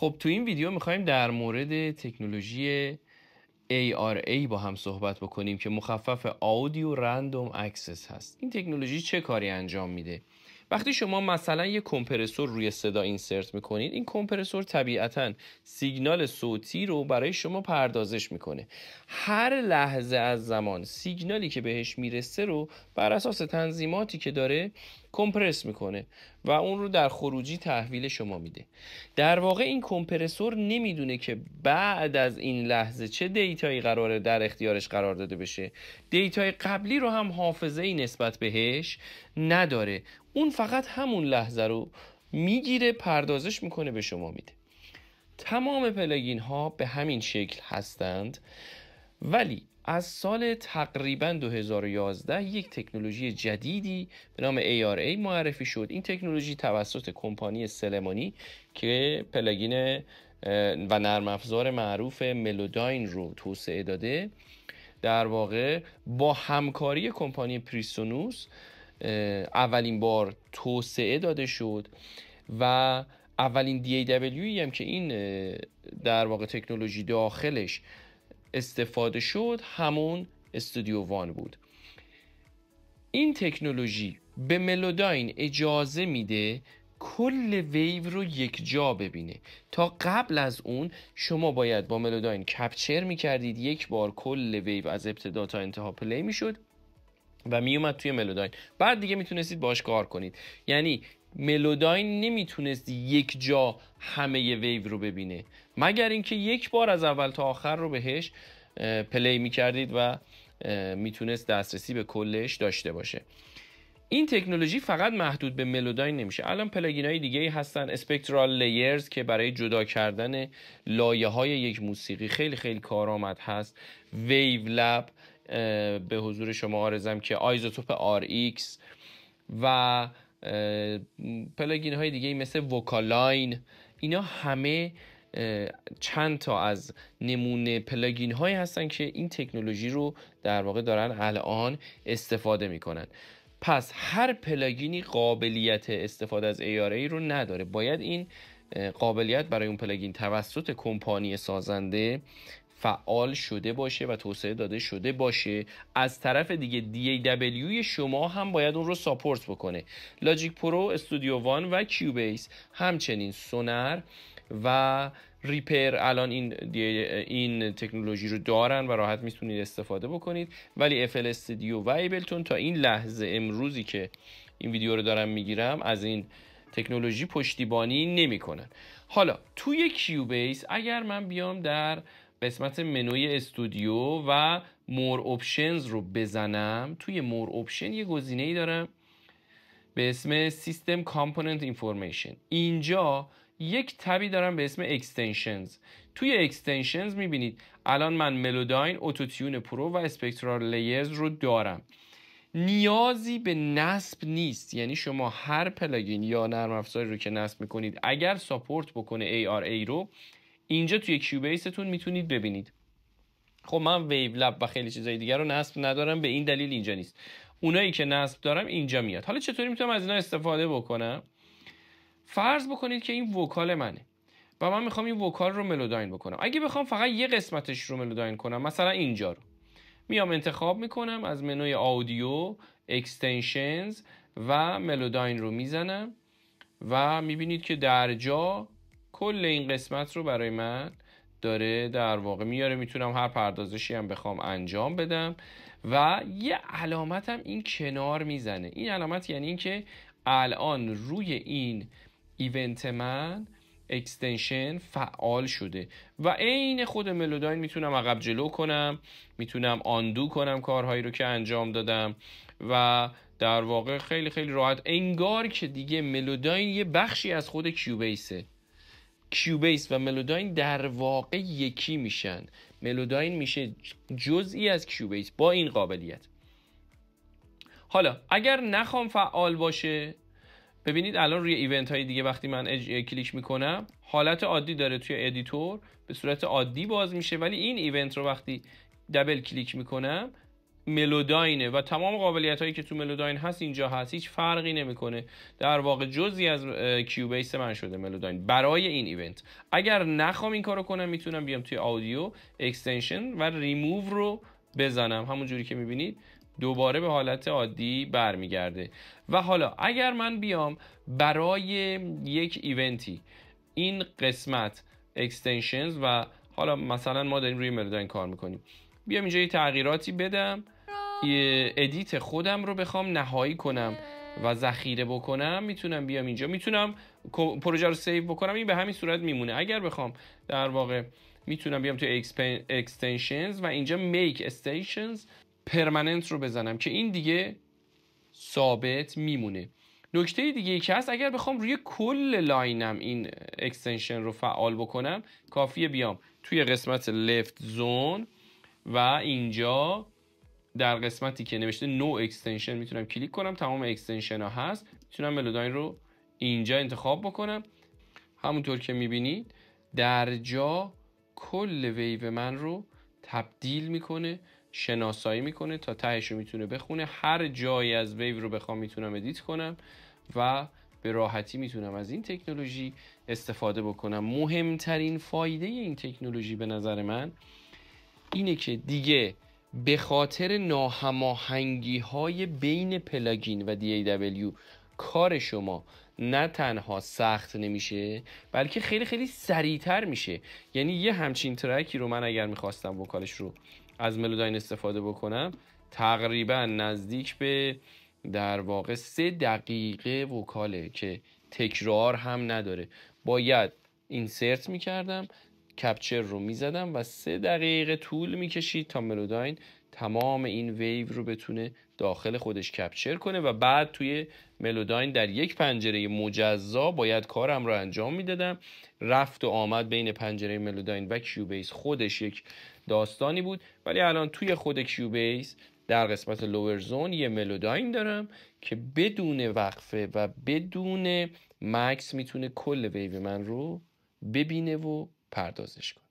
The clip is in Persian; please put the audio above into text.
خب تو این ویدیو میخوایم در مورد تکنولوژی ARA با هم صحبت بکنیم که مخفف آودیو رندوم اکسس هست این تکنولوژی چه کاری انجام میده وقتی شما مثلا یه کمپرسور روی صدا اینسرت میکنید این کمپرسور طبیعتا سیگنال صوتی رو برای شما پردازش میکنه هر لحظه از زمان سیگنالی که بهش میرسه رو بر اساس تنظیماتی که داره کمپرس میکنه و اون رو در خروجی تحویل شما میده در واقع این کمپرسور نمیدونه که بعد از این لحظه چه دیتایی قراره در اختیارش قرار داده بشه دیتای قبلی رو هم حافظه ای نسبت بهش نداره اون فقط همون لحظه رو میگیره پردازش میکنه به شما میده تمام پلاگین ها به همین شکل هستند ولی از سال تقریبا 2011 یک تکنولوژی جدیدی به نام ARA معرفی شد این تکنولوژی توسط کمپانی سلمانی که پلاگین و نرم افزار معروف ملوداین رو توسعه داده در واقع با همکاری کمپانی پریسونوس اولین بار توسعه داده شد و اولین DAW هم که این در واقع تکنولوژی داخلش استفاده شد همون استودیو وان بود این تکنولوژی به ملوداین اجازه میده کل ویو رو یک جا ببینه تا قبل از اون شما باید با ملوداین کپچر میکردید یک بار کل ویو از ابتدا تا انتها پلی میشد و میومد توی ملوداین بعد دیگه میتونستید باش کار کنید یعنی ملوداین نمیتونست یک جا همه ویو رو ببینه مگر اینکه یک بار از اول تا آخر رو بهش پلی میکردید و میتونست دسترسی به کلش داشته باشه این تکنولوژی فقط محدود به ملوداین نمیشه الان پلاگین های دیگه هستن اسپکترال لیرز که برای جدا کردن لایه های یک موسیقی خیلی خیلی کارآمد هست ویو لب به حضور شما آرزم که آیزوتوپ آر ایکس و پلاگین های دیگه مثل وکالاین اینا همه چند تا از نمونه پلاگین هایی هستن که این تکنولوژی رو در واقع دارن الان استفاده میکنن پس هر پلاگینی قابلیت استفاده از ARA رو نداره باید این قابلیت برای اون پلاگین توسط کمپانی سازنده فعال شده باشه و توسعه داده شده باشه از طرف دیگه دی دبلیو شما هم باید اون رو ساپورت بکنه لاجیک پرو استودیو وان و کیوبیس همچنین سونر و ریپر الان این, این تکنولوژی رو دارن و راحت میتونید استفاده بکنید ولی افل استودیو و ایبلتون تا این لحظه امروزی که این ویدیو رو دارم میگیرم از این تکنولوژی پشتیبانی نمیکنن حالا توی کیوبیس اگر من بیام در قسمت منوی استودیو و مور اپشنز رو بزنم توی مور اپشن یه گزینه ای دارم به اسم سیستم کامپوننت اینفورمیشن اینجا یک تبی دارم به اسم اکستنشنز توی اکستنشنز میبینید الان من ملوداین اوتوتیون پرو و اسپکترال لیرز رو دارم نیازی به نصب نیست یعنی شما هر پلاگین یا نرم افزاری رو که نصب میکنید اگر ساپورت بکنه ARA رو اینجا توی کیوبیستون میتونید ببینید خب من ویو لب و خیلی چیزای دیگر رو نصب ندارم به این دلیل اینجا نیست اونایی که نصب دارم اینجا میاد حالا چطوری میتونم از اینا استفاده بکنم فرض بکنید که این وکال منه و من میخوام این وکال رو ملوداین بکنم اگه بخوام فقط یه قسمتش رو ملوداین کنم مثلا اینجا رو میام انتخاب میکنم از منوی آودیو اکستنشنز و ملوداین رو میزنم و میبینید که در جا کل این قسمت رو برای من داره در واقع میاره میتونم هر پردازشی هم بخوام انجام بدم و یه علامت هم این کنار میزنه این علامت یعنی اینکه الان روی این ایونت من اکستنشن فعال شده و عین خود ملوداین میتونم عقب جلو کنم میتونم آندو کنم کارهایی رو که انجام دادم و در واقع خیلی خیلی راحت انگار که دیگه ملوداین یه بخشی از خود کیوبیسه کیوبیس و ملوداین در واقع یکی میشن ملوداین میشه جزئی از کیوبیس با این قابلیت حالا اگر نخوام فعال باشه ببینید الان روی ایونت های دیگه وقتی من کلیک میکنم حالت عادی داره توی ادیتور به صورت عادی باز میشه ولی این ایونت رو وقتی دبل کلیک میکنم ملوداینه و تمام قابلیت هایی که تو ملوداین هست اینجا هست هیچ فرقی نمیکنه در واقع جزی از کیوبیس من شده ملوداین برای این ایونت اگر نخوام این کارو کنم میتونم بیام توی آودیو اکستنشن و ریموو رو بزنم همونجوری که میبینید دوباره به حالت عادی برمیگرده و حالا اگر من بیام برای یک ایونتی این قسمت اکستنشنز و حالا مثلا ما داریم روی ملوداین کار میکنیم بیام اینجا یه تغییراتی بدم یه ادیت خودم رو بخوام نهایی کنم و ذخیره بکنم میتونم بیام اینجا میتونم پروژه رو سیو بکنم این به همین صورت میمونه اگر بخوام در واقع میتونم بیام تو اکستنشنز و اینجا میک استیشنز پرمننت رو بزنم که این دیگه ثابت میمونه نکته دیگه ای که هست اگر بخوام روی کل لاینم این اکستنشن رو فعال بکنم کافیه بیام توی قسمت لفت زون و اینجا در قسمتی که نوشته نو no اکستنشن میتونم کلیک کنم تمام اکستنشن ها هست میتونم ملوداین رو اینجا انتخاب بکنم همونطور که میبینید در جا کل ویو من رو تبدیل میکنه شناسایی میکنه تا تهش رو میتونه بخونه هر جایی از ویو رو بخوام میتونم ادیت کنم و به راحتی میتونم از این تکنولوژی استفاده بکنم مهمترین فایده این تکنولوژی به نظر من اینه که دیگه به خاطر ناهماهنگی های بین پلاگین و دبلیو کار شما نه تنها سخت نمیشه بلکه خیلی خیلی سریعتر میشه یعنی یه همچین ترکی رو من اگر میخواستم وکالش رو از ملوداین استفاده بکنم تقریبا نزدیک به در واقع سه دقیقه وکاله که تکرار هم نداره باید اینسرت میکردم کپچر رو میزدم و سه دقیقه طول میکشید تا ملوداین تمام این ویو رو بتونه داخل خودش کپچر کنه و بعد توی ملوداین در یک پنجره مجزا باید کارم رو انجام میدادم رفت و آمد بین پنجره ملوداین و کیوبیس خودش یک داستانی بود ولی الان توی خود کیوبیس در قسمت لوور زون یه ملوداین دارم که بدون وقفه و بدون مکس میتونه کل ویو من رو ببینه و پردازش کن.